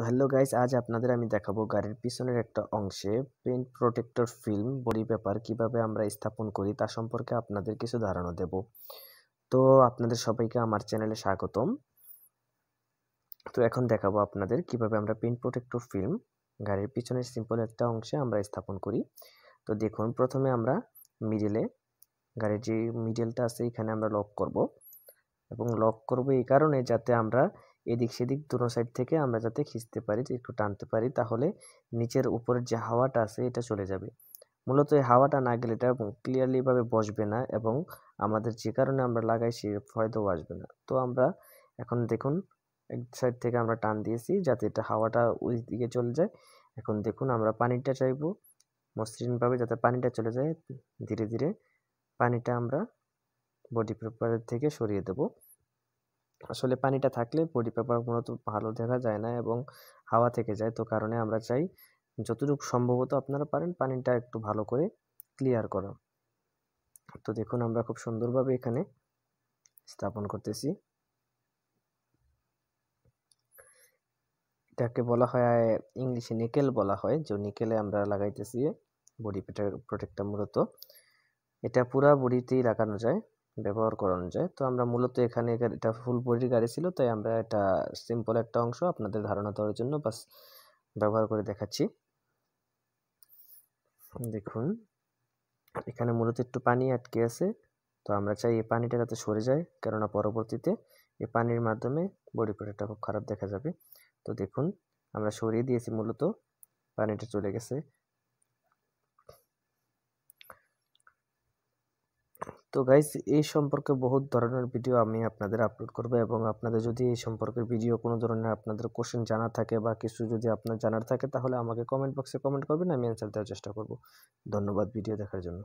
তো hello guys আজ আপনাদের আমি দেখাবো গাড়ির পিছনের একটা অংশে paint protector film body paper কিভাবে আমরা স্থাপন করি তা সম্পর্কে আপনাদের কিছু ধারণা দেব তো আপনাদের সবাইকে আমার চ্যানেলে স্বাগতম তো এখন দেখাবো আপনাদের কিভাবে আমরা পেন্ট প্রোটেক্টর ফিল্ম গাড়ির পিছনের সিম্পল একটা অংশে আমরা স্থাপন করি তো দেখুন প্রথমে আমরা মিডিলে গাড়ির যে মিডিলটা আছে এখানে আমরা লক করব এবং লক করব এই কারণে যাতে আমরা এদিক সেদিক দুটো সাইড থেকে আমরা যাতে খিঁচতে পারি একটু টানতে পারি তাহলে নিচের উপরের যে হাওয়াটা আছে এটা চলে যাবে মূলত এই হাওয়াটা না গেলে এটা ক্লিয়ারলিভাবে বসবে না এবং আমাদের যে কারণে আমরা লাগাই সে ফয়দাও আসবে না তো আমরা এখন দেখুন এক সাইড থেকে আমরা টান দিয়েছি যাতে এটা হাওয়াটা ওই দিকে চলে যায় এখন দেখুন আমরা পানিটা চাইবো মসৃণভাবে যাতে পানিটা চলে যায় ধীরে ধীরে পানিটা আমরা বডি পেপারের থেকে সরিয়ে দেবো আসলে পানিটা থাকলে বডি পেপার মূলত ভালো দেখা যায় না এবং হাওয়া থেকে যায় তো কারণে আমরা চাই যতটুকু সম্ভবত আপনারা পারেন পানিটা একটু ভালো করে ক্লিয়ার করা তো দেখুন আমরা খুব সুন্দরভাবে এখানে স্থাপন করতেছি এটাকে বলা হয় ইংলিশে নিকেল বলা হয় যে নিকেলে আমরা লাগাইতেছি বডি প্রোটেক্টটা মূলত এটা পুরা বডিতেই লাগানো যায় ব্যবহার করানো যায় তো আমরা মূলত এখানে এটা ফুল বডির গাড়ি ছিল তাই আমরা এটা সিম্পল একটা অংশ আপনাদের ধারণা দেওয়ার জন্য বাস ব্যবহার করে দেখাচ্ছি দেখুন এখানে মূলত একটু পানি আটকে আছে তো আমরা চাই এই পানিটা যাতে সরে যায় কেননা পরবর্তীতে এই পানির মাধ্যমে বডি প্রোডাক্টটা খুব খারাপ দেখা যাবে তো দেখুন আমরা সরিয়ে দিয়েছি মূলত পানিটা চলে গেছে তো গাইস এই সম্পর্কে বহুত ধরনের ভিডিও আমি আপনাদের আপলোড করব এবং আপনাদের যদি এই সম্পর্কের ভিডিও কোনো ধরনের আপনাদের কোশ্চেন জানা থাকে বা কিছু যদি আপনার জানার থাকে তাহলে আমাকে কমেন্ট বক্সে কমেন্ট করবেন আমি অ্যান্সার দেওয়ার চেষ্টা করব ধন্যবাদ ভিডিও দেখার জন্য